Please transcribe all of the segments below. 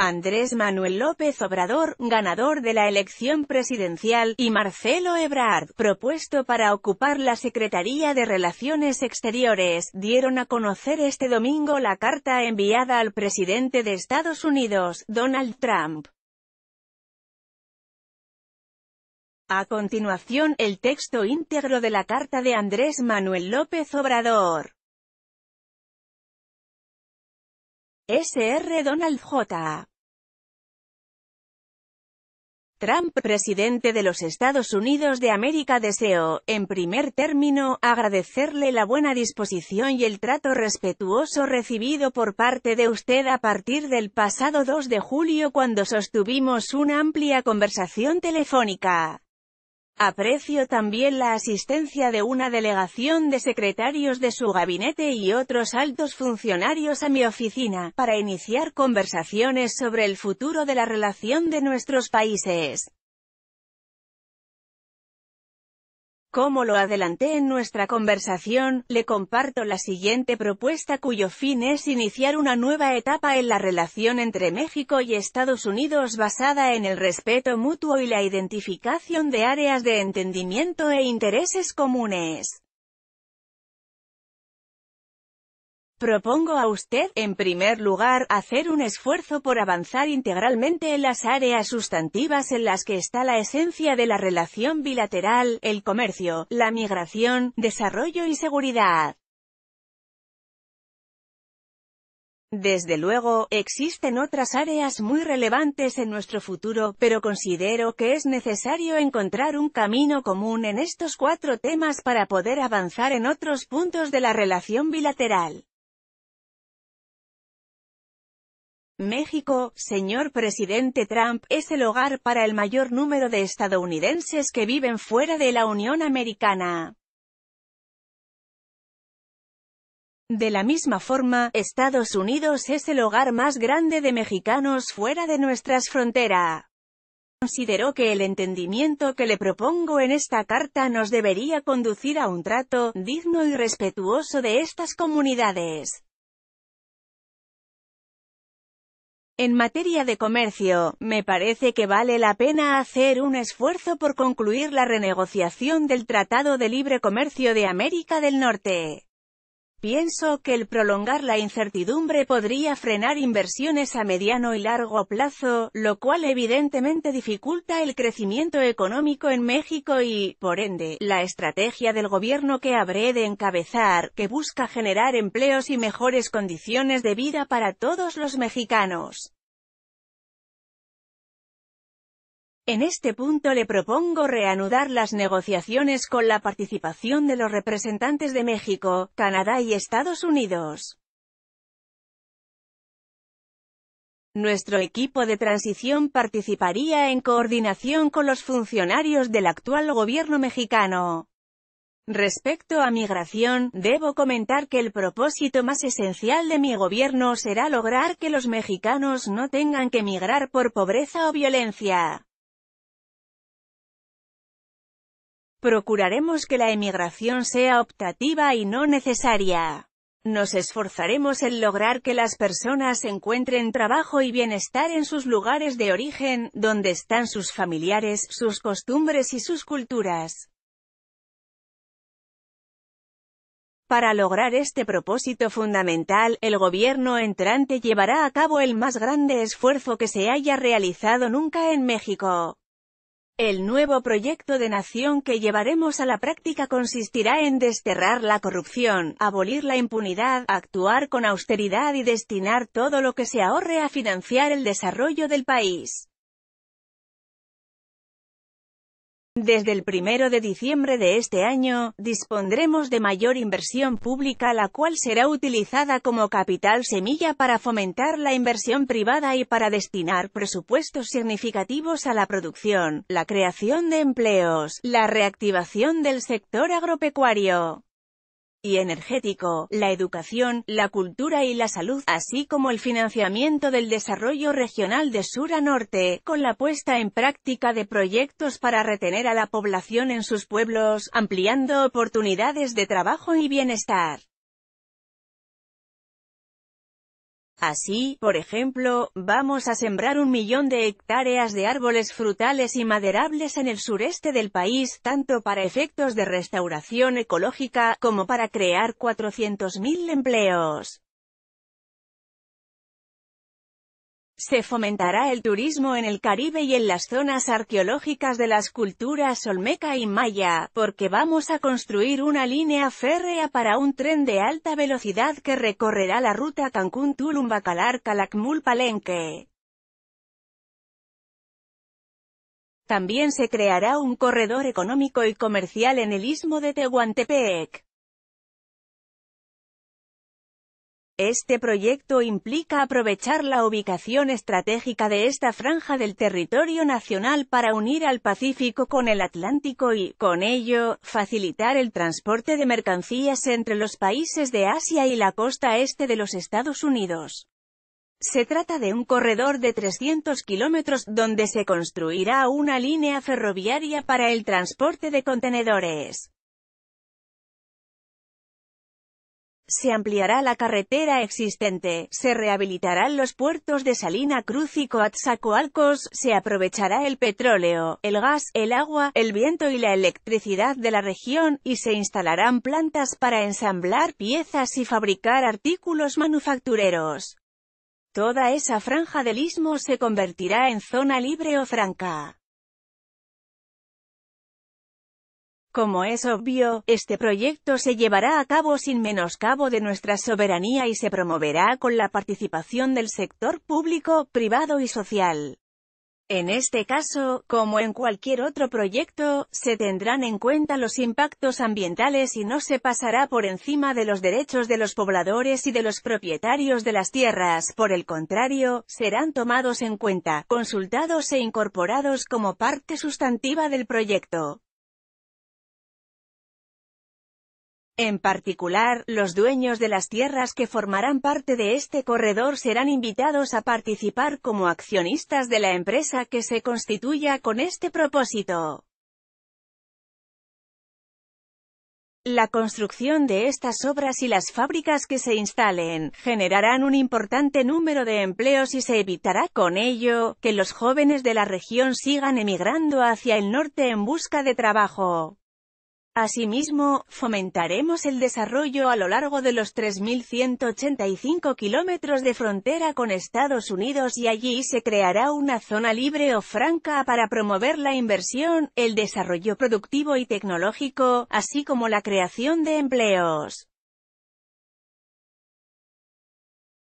Andrés Manuel López Obrador, ganador de la elección presidencial, y Marcelo Ebrard, propuesto para ocupar la Secretaría de Relaciones Exteriores, dieron a conocer este domingo la carta enviada al presidente de Estados Unidos, Donald Trump. A continuación, el texto íntegro de la carta de Andrés Manuel López Obrador. Sr. Donald J. Trump, presidente de los Estados Unidos de América deseo, en primer término, agradecerle la buena disposición y el trato respetuoso recibido por parte de usted a partir del pasado 2 de julio cuando sostuvimos una amplia conversación telefónica. Aprecio también la asistencia de una delegación de secretarios de su gabinete y otros altos funcionarios a mi oficina, para iniciar conversaciones sobre el futuro de la relación de nuestros países. Como lo adelanté en nuestra conversación, le comparto la siguiente propuesta cuyo fin es iniciar una nueva etapa en la relación entre México y Estados Unidos basada en el respeto mutuo y la identificación de áreas de entendimiento e intereses comunes. Propongo a usted, en primer lugar, hacer un esfuerzo por avanzar integralmente en las áreas sustantivas en las que está la esencia de la relación bilateral, el comercio, la migración, desarrollo y seguridad. Desde luego, existen otras áreas muy relevantes en nuestro futuro, pero considero que es necesario encontrar un camino común en estos cuatro temas para poder avanzar en otros puntos de la relación bilateral. México, señor presidente Trump, es el hogar para el mayor número de estadounidenses que viven fuera de la Unión Americana. De la misma forma, Estados Unidos es el hogar más grande de mexicanos fuera de nuestras fronteras. Considero que el entendimiento que le propongo en esta carta nos debería conducir a un trato digno y respetuoso de estas comunidades. En materia de comercio, me parece que vale la pena hacer un esfuerzo por concluir la renegociación del Tratado de Libre Comercio de América del Norte. Pienso que el prolongar la incertidumbre podría frenar inversiones a mediano y largo plazo, lo cual evidentemente dificulta el crecimiento económico en México y, por ende, la estrategia del gobierno que habré de encabezar, que busca generar empleos y mejores condiciones de vida para todos los mexicanos. En este punto le propongo reanudar las negociaciones con la participación de los representantes de México, Canadá y Estados Unidos. Nuestro equipo de transición participaría en coordinación con los funcionarios del actual gobierno mexicano. Respecto a migración, debo comentar que el propósito más esencial de mi gobierno será lograr que los mexicanos no tengan que migrar por pobreza o violencia. Procuraremos que la emigración sea optativa y no necesaria. Nos esforzaremos en lograr que las personas encuentren trabajo y bienestar en sus lugares de origen, donde están sus familiares, sus costumbres y sus culturas. Para lograr este propósito fundamental, el gobierno entrante llevará a cabo el más grande esfuerzo que se haya realizado nunca en México. El nuevo proyecto de nación que llevaremos a la práctica consistirá en desterrar la corrupción, abolir la impunidad, actuar con austeridad y destinar todo lo que se ahorre a financiar el desarrollo del país. Desde el primero de diciembre de este año, dispondremos de mayor inversión pública la cual será utilizada como capital semilla para fomentar la inversión privada y para destinar presupuestos significativos a la producción, la creación de empleos, la reactivación del sector agropecuario y energético, la educación, la cultura y la salud, así como el financiamiento del desarrollo regional de sur a norte, con la puesta en práctica de proyectos para retener a la población en sus pueblos, ampliando oportunidades de trabajo y bienestar. Así, por ejemplo, vamos a sembrar un millón de hectáreas de árboles frutales y maderables en el sureste del país, tanto para efectos de restauración ecológica, como para crear 400.000 empleos. Se fomentará el turismo en el Caribe y en las zonas arqueológicas de las culturas olmeca y maya, porque vamos a construir una línea férrea para un tren de alta velocidad que recorrerá la ruta Cancún-Tulum-Bacalar-Calakmul-Palenque. También se creará un corredor económico y comercial en el istmo de Tehuantepec. Este proyecto implica aprovechar la ubicación estratégica de esta franja del territorio nacional para unir al Pacífico con el Atlántico y, con ello, facilitar el transporte de mercancías entre los países de Asia y la costa este de los Estados Unidos. Se trata de un corredor de 300 kilómetros donde se construirá una línea ferroviaria para el transporte de contenedores. Se ampliará la carretera existente, se rehabilitarán los puertos de Salina Cruz y Coatzacoalcos, se aprovechará el petróleo, el gas, el agua, el viento y la electricidad de la región, y se instalarán plantas para ensamblar piezas y fabricar artículos manufactureros. Toda esa franja del istmo se convertirá en zona libre o franca. Como es obvio, este proyecto se llevará a cabo sin menoscabo de nuestra soberanía y se promoverá con la participación del sector público, privado y social. En este caso, como en cualquier otro proyecto, se tendrán en cuenta los impactos ambientales y no se pasará por encima de los derechos de los pobladores y de los propietarios de las tierras, por el contrario, serán tomados en cuenta, consultados e incorporados como parte sustantiva del proyecto. En particular, los dueños de las tierras que formarán parte de este corredor serán invitados a participar como accionistas de la empresa que se constituya con este propósito. La construcción de estas obras y las fábricas que se instalen, generarán un importante número de empleos y se evitará con ello, que los jóvenes de la región sigan emigrando hacia el norte en busca de trabajo. Asimismo, fomentaremos el desarrollo a lo largo de los 3.185 kilómetros de frontera con Estados Unidos y allí se creará una zona libre o franca para promover la inversión, el desarrollo productivo y tecnológico, así como la creación de empleos.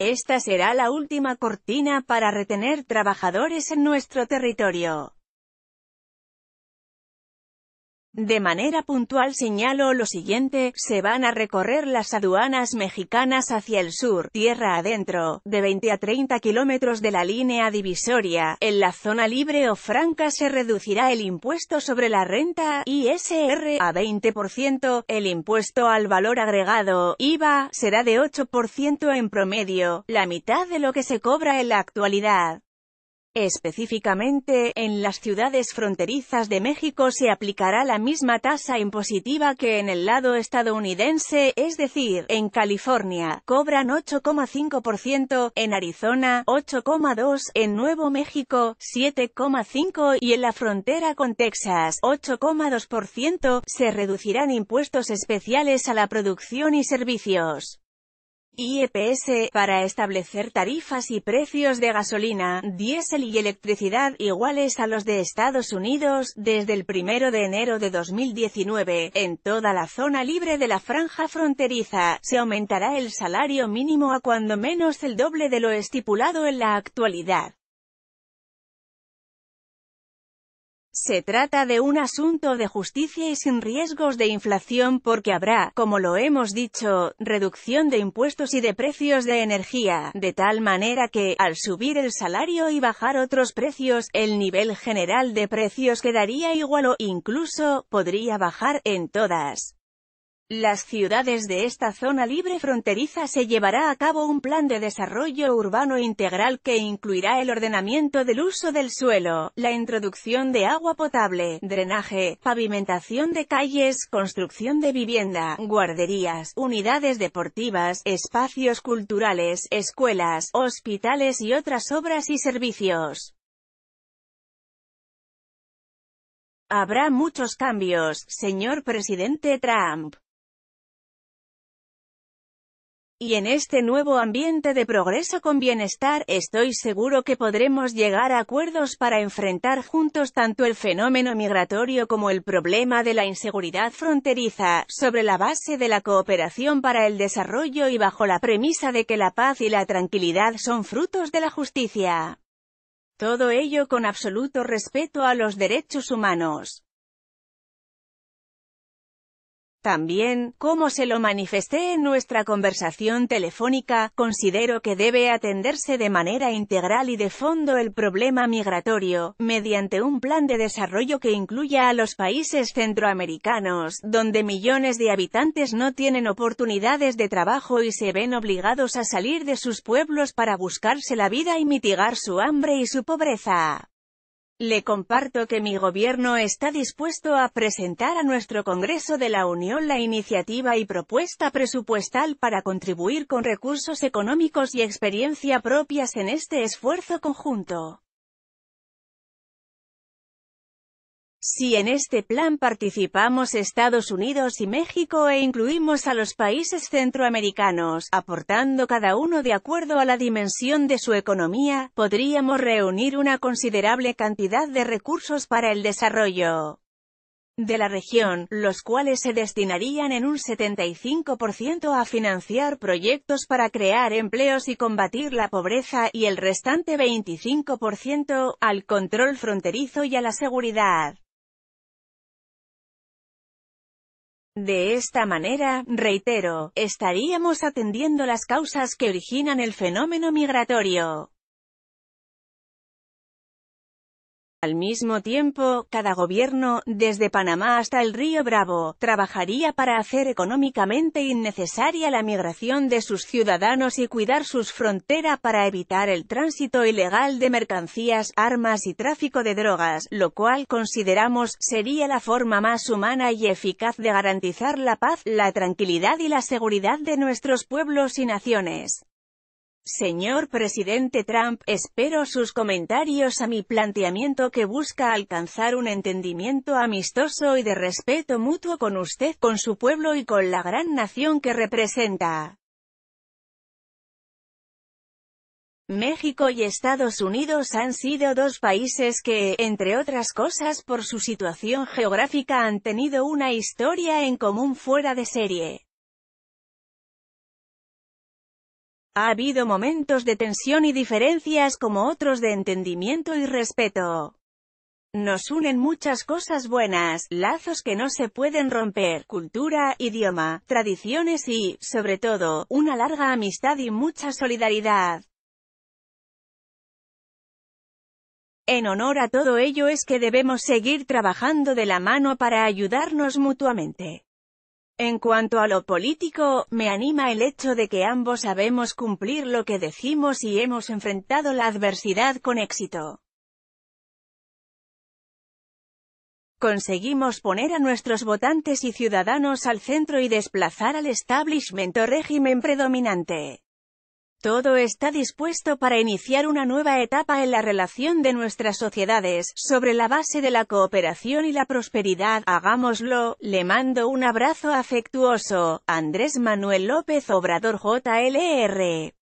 Esta será la última cortina para retener trabajadores en nuestro territorio. De manera puntual señalo lo siguiente, se van a recorrer las aduanas mexicanas hacia el sur, tierra adentro, de 20 a 30 kilómetros de la línea divisoria, en la zona libre o franca se reducirá el impuesto sobre la renta, ISR, a 20%, el impuesto al valor agregado, IVA, será de 8% en promedio, la mitad de lo que se cobra en la actualidad. Específicamente, en las ciudades fronterizas de México se aplicará la misma tasa impositiva que en el lado estadounidense, es decir, en California, cobran 8,5%, en Arizona, 8,2%, en Nuevo México, 7,5% y en la frontera con Texas, 8,2%, se reducirán impuestos especiales a la producción y servicios. IEPS, para establecer tarifas y precios de gasolina, diésel y electricidad iguales a los de Estados Unidos, desde el 1 de enero de 2019, en toda la zona libre de la franja fronteriza, se aumentará el salario mínimo a cuando menos el doble de lo estipulado en la actualidad. Se trata de un asunto de justicia y sin riesgos de inflación porque habrá, como lo hemos dicho, reducción de impuestos y de precios de energía, de tal manera que, al subir el salario y bajar otros precios, el nivel general de precios quedaría igual o, incluso, podría bajar, en todas las ciudades de esta zona libre fronteriza se llevará a cabo un plan de desarrollo urbano integral que incluirá el ordenamiento del uso del suelo, la introducción de agua potable, drenaje, pavimentación de calles, construcción de vivienda, guarderías, unidades deportivas, espacios culturales, escuelas, hospitales y otras obras y servicios. Habrá muchos cambios, señor presidente Trump. Y en este nuevo ambiente de progreso con bienestar, estoy seguro que podremos llegar a acuerdos para enfrentar juntos tanto el fenómeno migratorio como el problema de la inseguridad fronteriza, sobre la base de la cooperación para el desarrollo y bajo la premisa de que la paz y la tranquilidad son frutos de la justicia. Todo ello con absoluto respeto a los derechos humanos. También, como se lo manifesté en nuestra conversación telefónica, considero que debe atenderse de manera integral y de fondo el problema migratorio, mediante un plan de desarrollo que incluya a los países centroamericanos, donde millones de habitantes no tienen oportunidades de trabajo y se ven obligados a salir de sus pueblos para buscarse la vida y mitigar su hambre y su pobreza. Le comparto que mi gobierno está dispuesto a presentar a nuestro Congreso de la Unión la iniciativa y propuesta presupuestal para contribuir con recursos económicos y experiencia propias en este esfuerzo conjunto. Si en este plan participamos Estados Unidos y México e incluimos a los países centroamericanos, aportando cada uno de acuerdo a la dimensión de su economía, podríamos reunir una considerable cantidad de recursos para el desarrollo de la región, los cuales se destinarían en un 75% a financiar proyectos para crear empleos y combatir la pobreza, y el restante 25% al control fronterizo y a la seguridad. De esta manera, reitero, estaríamos atendiendo las causas que originan el fenómeno migratorio. Al mismo tiempo, cada gobierno, desde Panamá hasta el río Bravo, trabajaría para hacer económicamente innecesaria la migración de sus ciudadanos y cuidar sus fronteras para evitar el tránsito ilegal de mercancías, armas y tráfico de drogas, lo cual consideramos sería la forma más humana y eficaz de garantizar la paz, la tranquilidad y la seguridad de nuestros pueblos y naciones. Señor presidente Trump, espero sus comentarios a mi planteamiento que busca alcanzar un entendimiento amistoso y de respeto mutuo con usted, con su pueblo y con la gran nación que representa. México y Estados Unidos han sido dos países que, entre otras cosas por su situación geográfica han tenido una historia en común fuera de serie. Ha habido momentos de tensión y diferencias como otros de entendimiento y respeto. Nos unen muchas cosas buenas, lazos que no se pueden romper, cultura, idioma, tradiciones y, sobre todo, una larga amistad y mucha solidaridad. En honor a todo ello es que debemos seguir trabajando de la mano para ayudarnos mutuamente. En cuanto a lo político, me anima el hecho de que ambos sabemos cumplir lo que decimos y hemos enfrentado la adversidad con éxito. Conseguimos poner a nuestros votantes y ciudadanos al centro y desplazar al establishment o régimen predominante. Todo está dispuesto para iniciar una nueva etapa en la relación de nuestras sociedades, sobre la base de la cooperación y la prosperidad, hagámoslo, le mando un abrazo afectuoso, Andrés Manuel López Obrador JLR.